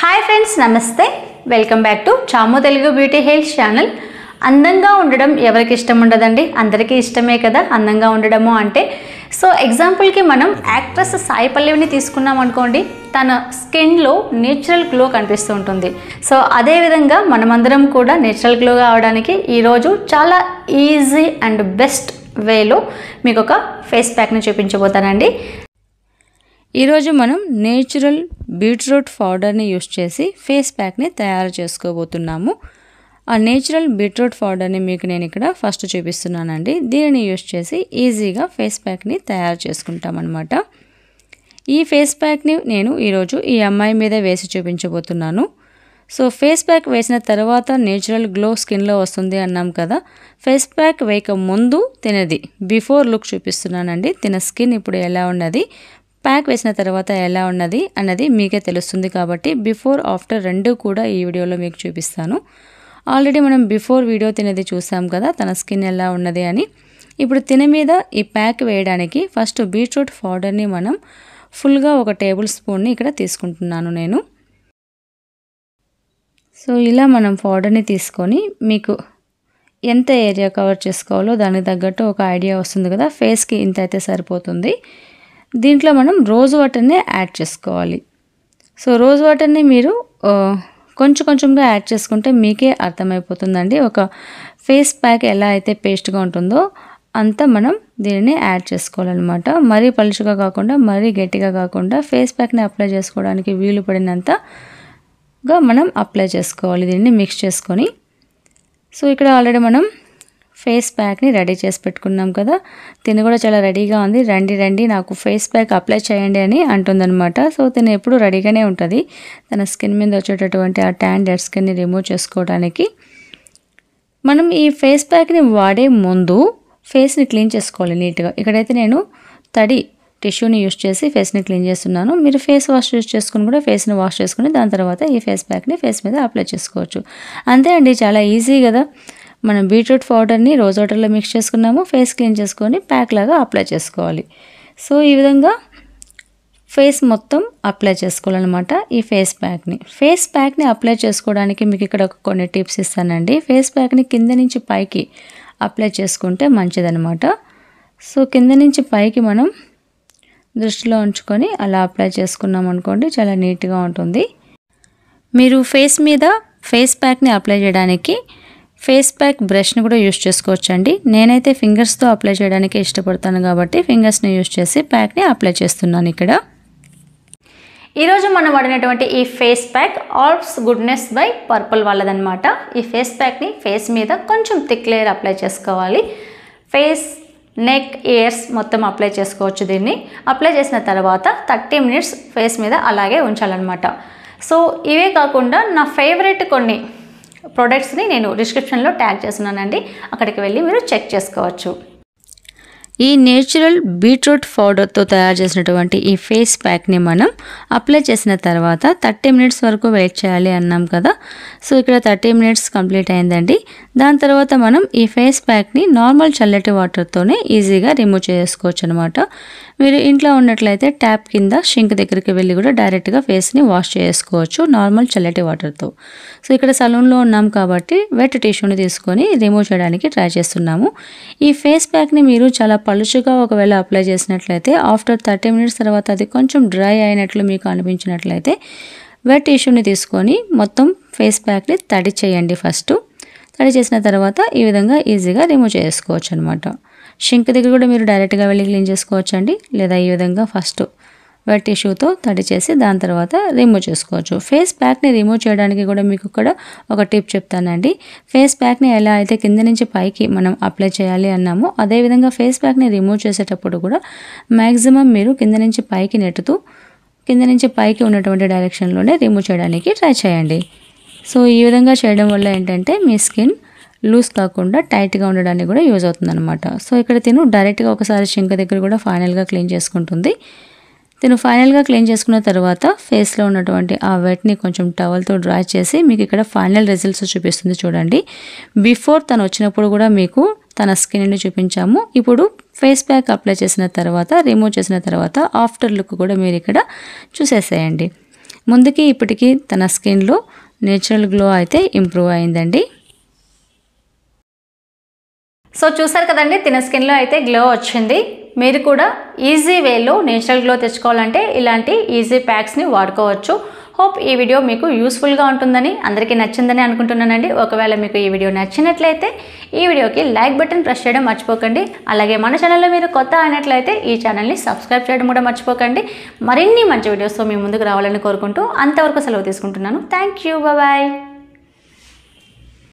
hi friends నమస్తే welcome back to Chamu Telugu beauty health channel అందంగా ఉండడం ఎవరికి ఇష్టం ఉండదండి అందరికీ ఇష్టమే కదా అందంగా ఉండడము అంటే సో ఎగ్జాంపుల్కి మనం యాక్ట్రెస్ సాయి పల్లవిని తీసుకున్నాం అనుకోండి తన స్కిన్లో నేచురల్ గ్లో కనిపిస్తూ ఉంటుంది సో అదేవిధంగా మనమందరం కూడా నేచురల్ గ్లో కావడానికి ఈరోజు చాలా ఈజీ అండ్ బెస్ట్ వేలో మీకు ఒక ఫేస్ ప్యాక్ని చూపించబోతానండి ఈరోజు మనం నేచురల్ బీట్రూట్ పౌడర్ని యూస్ చేసి ఫేస్ ప్యాక్ని తయారు చేసుకోబోతున్నాము ఆ నేచురల్ బీట్రూట్ పౌడర్ని మీకు నేను ఇక్కడ ఫస్ట్ చూపిస్తున్నానండి దీనిని యూస్ చేసి ఈజీగా ఫేస్ ప్యాక్ని తయారు చేసుకుంటామన్నమాట ఈ ఫేస్ ప్యాక్ని నేను ఈరోజు ఈ అమ్మాయి మీద వేసి చూపించబోతున్నాను సో ఫేస్ ప్యాక్ వేసిన తర్వాత నేచురల్ గ్లో స్కిన్లో వస్తుంది అన్నాం కదా ఫేస్ ప్యాక్ వేయక ముందు తినది బిఫోర్ లుక్ చూపిస్తున్నానండి తిన స్కిన్ ఇప్పుడు ఎలా ఉన్నది ప్యాక్ వేసిన తర్వాత ఎలా ఉన్నది అన్నది మీకే తెలుస్తుంది కాబట్టి బిఫోర్ ఆఫ్టర్ రెండు కూడా ఈ వీడియోలో మీకు చూపిస్తాను ఆల్రెడీ మనం బిఫోర్ వీడియో తినేది చూసాం కదా తన స్కిన్ ఎలా ఉన్నది అని ఇప్పుడు తిన మీద ఈ ప్యాక్ వేయడానికి ఫస్ట్ బీట్రూట్ పౌడర్ని మనం ఫుల్గా ఒక టేబుల్ స్పూన్ని ఇక్కడ తీసుకుంటున్నాను నేను సో ఇలా మనం పౌడర్ని తీసుకొని మీకు ఎంత ఏరియా కవర్ చేసుకోవాలో దానికి తగ్గట్టు ఒక ఐడియా వస్తుంది కదా ఫేస్కి ఇంత అయితే సరిపోతుంది దీంట్లో మనం రోజ్ వాటర్ని యాడ్ చేసుకోవాలి సో రోజ్ వాటర్ని మీరు కొంచెం కొంచెంగా యాడ్ చేసుకుంటే మీకే అర్థమైపోతుందండి ఒక ఫేస్ ప్యాక్ ఎలా అయితే పేస్ట్గా ఉంటుందో అంతా మనం దీనిని యాడ్ చేసుకోవాలన్నమాట మరీ పలుచుగా కాకుండా మరీ గట్టిగా కాకుండా ఫేస్ ప్యాక్ని అప్లై చేసుకోవడానికి వీలు పడినంతగా మనం అప్లై చేసుకోవాలి దీన్ని మిక్స్ చేసుకొని సో ఇక్కడ ఆల్రెడీ మనం ఫేస్ ప్యాక్ని రెడీ చేసి పెట్టుకున్నాం కదా తిని కూడా చాలా రెడీగా ఉంది రండి రండి నాకు ఫేస్ ప్యాక్ అప్లై చేయండి అని అంటుందన్నమాట సో తిని ఎప్పుడు రెడీగానే ఉంటుంది తన స్కిన్ మీద వచ్చేటటువంటి ఆ ట్యాన్ డెడ్ స్కిన్ని రిమూవ్ చేసుకోవడానికి మనం ఈ ఫేస్ ప్యాక్ని వాడే ముందు ఫేస్ని క్లీన్ చేసుకోవాలి నీట్గా ఇక్కడైతే నేను తడి టిష్యూని యూస్ చేసి ఫేస్ని క్లీన్ చేస్తున్నాను మీరు ఫేస్ వాష్ యూస్ చేసుకుని కూడా ఫేస్ని వాష్ చేసుకుని దాని తర్వాత ఈ ఫేస్ ప్యాక్ని ఫేస్ మీద అప్లై చేసుకోవచ్చు అంతే అండి చాలా ఈజీ కదా మనం బీట్రూట్ పౌడర్ని రోజ్ వాటర్లో మిక్స్ చేసుకున్నాము ఫేస్ క్లీన్ చేసుకొని ప్యాక్ లాగా అప్లై చేసుకోవాలి సో ఈ విధంగా ఫేస్ మొత్తం అప్లై చేసుకోవాలన్నమాట ఈ ఫేస్ ప్యాక్ని ఫేస్ ప్యాక్ని అప్లై చేసుకోవడానికి మీకు ఇక్కడ కొన్ని టిప్స్ ఇస్తానండి ఫేస్ ప్యాక్ని కింద నుంచి పైకి అప్లై చేసుకుంటే మంచిదనమాట సో కింద నుంచి పైకి మనం దృష్టిలో ఉంచుకొని అలా అప్లై చేసుకున్నాం అనుకోండి చాలా నీట్గా ఉంటుంది మీరు ఫేస్ మీద ఫేస్ ప్యాక్ని అప్లై చేయడానికి ఫేస్ ప్యాక్ బ్రష్ని కూడా యూస్ చేసుకోవచ్చండి నేనైతే ఫింగర్స్తో అప్లై చేయడానికి ఇష్టపడతాను కాబట్టి ఫింగర్స్ని యూస్ చేసి ప్యాక్ని అప్లై చేస్తున్నాను ఇక్కడ ఈరోజు మనం వాడినటువంటి ఈ face pack Alps goodness by Purplle వాళ్ళదనమాట ఈ ఫేస్ ప్యాక్ని ఫేస్ మీద కొంచెం థిక్ లేయర్ అప్లై చేసుకోవాలి ఫేస్ నెక్ ఇయర్స్ మొత్తం అప్లై చేసుకోవచ్చు దీన్ని అప్లై చేసిన తర్వాత థర్టీ మినిట్స్ ఫేస్ మీద అలాగే ఉంచాలన్నమాట సో ఇవే కాకుండా నా ఫేవరెట్ కొన్ని ప్రొడక్ట్స్ని నేను డిస్క్రిప్షన్లో ట్యాగ్ చేస్తున్నానండి అక్కడికి వెళ్ళి మీరు చెక్ చేసుకోవచ్చు ఈ నేచురల్ బీట్రూట్ పౌడర్తో తయారు చేసినటువంటి ఈ ఫేస్ ప్యాక్ని మనం అప్లై చేసిన తర్వాత థర్టీ మినిట్స్ వరకు వెయిట్ చేయాలి అన్నాం కదా సో ఇక్కడ థర్టీ మినిట్స్ కంప్లీట్ అయిందండి దాని తర్వాత మనం ఈ ఫేస్ ప్యాక్ని నార్మల్ చల్లటి వాటర్తోనే ఈజీగా రిమూవ్ చేసుకోవచ్చు అనమాట మీరు ఇంట్లో ఉన్నట్లయితే ట్యాప్ కింద షింక్ దగ్గరికి వెళ్ళి కూడా డైరెక్ట్గా ఫేస్ని వాష్ చేసుకోవచ్చు నార్మల్ చల్లటి వాటర్తో సో ఇక్కడ సలూన్లో ఉన్నాం కాబట్టి వెట్ టిష్యూని తీసుకొని రిమూవ్ చేయడానికి ట్రై చేస్తున్నాము ఈ ఫేస్ ప్యాక్ని మీరు చాలా పలుచుగా ఒకవేళ అప్లై చేసినట్లయితే ఆఫ్టర్ థర్టీ మినిట్స్ తర్వాత అది కొంచెం డ్రై అయినట్లు మీకు అనిపించినట్లయితే వెట్ టిష్యూని తీసుకొని మొత్తం ఫేస్ ప్యాక్ని తడి చేయండి ఫస్ట్ తడి చేసిన తర్వాత ఈ విధంగా ఈజీగా రిమూవ్ చేసుకోవచ్చు అనమాట షింక్ దగ్గర కూడా మీరు డైరెక్ట్గా వెళ్ళి క్లీన్ చేసుకోవచ్చు లేదా ఈ విధంగా ఫస్ట్ వెట్ టిష్యూతో తడి చేసి దాని తర్వాత రిమూవ్ చేసుకోవచ్చు ఫేస్ ప్యాక్ని రిమూవ్ చేయడానికి కూడా మీకు ఇక్కడ ఒక టిప్ చెప్తానండి ఫేస్ ప్యాక్ని ఎలా అయితే కింద నుంచి పైకి మనం అప్లై చేయాలి అన్నామో అదేవిధంగా ఫేస్ ప్యాక్ని రిమూవ్ చేసేటప్పుడు కూడా మ్యాక్సిమం మీరు కింద నుంచి పైకి నెట్టుతూ కింద నుంచి పైకి ఉన్నటువంటి డైరెక్షన్లోనే రిమూవ్ చేయడానికి ట్రై చేయండి సో ఈ విధంగా చేయడం వల్ల ఏంటంటే మీ స్కిన్ లూజ్ కాకుండా టైట్గా ఉండడానికి కూడా యూజ్ అవుతుందన్నమాట సో ఇక్కడ తిను డైరెక్ట్గా ఒకసారి చింక దగ్గర కూడా ఫైనల్గా క్లీన్ చేసుకుంటుంది దీన్ని ఫైనల్గా క్లీన్ చేసుకున్న తర్వాత ఫేస్లో ఉన్నటువంటి ఆ వెట్ని కొంచెం టవల్తో డ్రై చేసి మీకు ఇక్కడ ఫైనల్ రిజల్ట్స్ చూపిస్తుంది చూడండి బిఫోర్ తను వచ్చినప్పుడు కూడా మీకు తన స్కిన్ని చూపించాము ఇప్పుడు ఫేస్ ప్యాక్ అప్లై చేసిన తర్వాత రిమూవ్ చేసిన తర్వాత ఆఫ్టర్ లుక్ కూడా మీరు ఇక్కడ చూసేసేయండి ముందుకి ఇప్పటికీ తన స్కిన్లో నేచురల్ గ్లో అయితే ఇంప్రూవ్ అయిందండి సో చూసారు కదండి తిన స్కిన్లో అయితే గ్లో వచ్చింది మీరు కూడా ఈజీ వేలో నేచురల్ గ్లో తెచ్చుకోవాలంటే ఇలాంటి ఈజీ ప్యాక్స్ని వాడుకోవచ్చు హోప్ ఈ వీడియో మీకు యూస్ఫుల్గా ఉంటుందని అందరికీ నచ్చిందని అనుకుంటున్నానండి ఒకవేళ మీకు ఈ వీడియో నచ్చినట్లయితే ఈ వీడియోకి లైక్ బటన్ ప్రెస్ చేయడం మర్చిపోకండి అలాగే మన ఛానల్లో మీరు కొత్త అయినట్లయితే ఈ ఛానల్ని సబ్స్క్రైబ్ చేయడం కూడా మర్చిపోకండి మరిన్ని మంచి వీడియోస్తో మీ ముందుకు రావాలని కోరుకుంటూ అంతవరకు సెలవు తీసుకుంటున్నాను థ్యాంక్ యూ బాయ్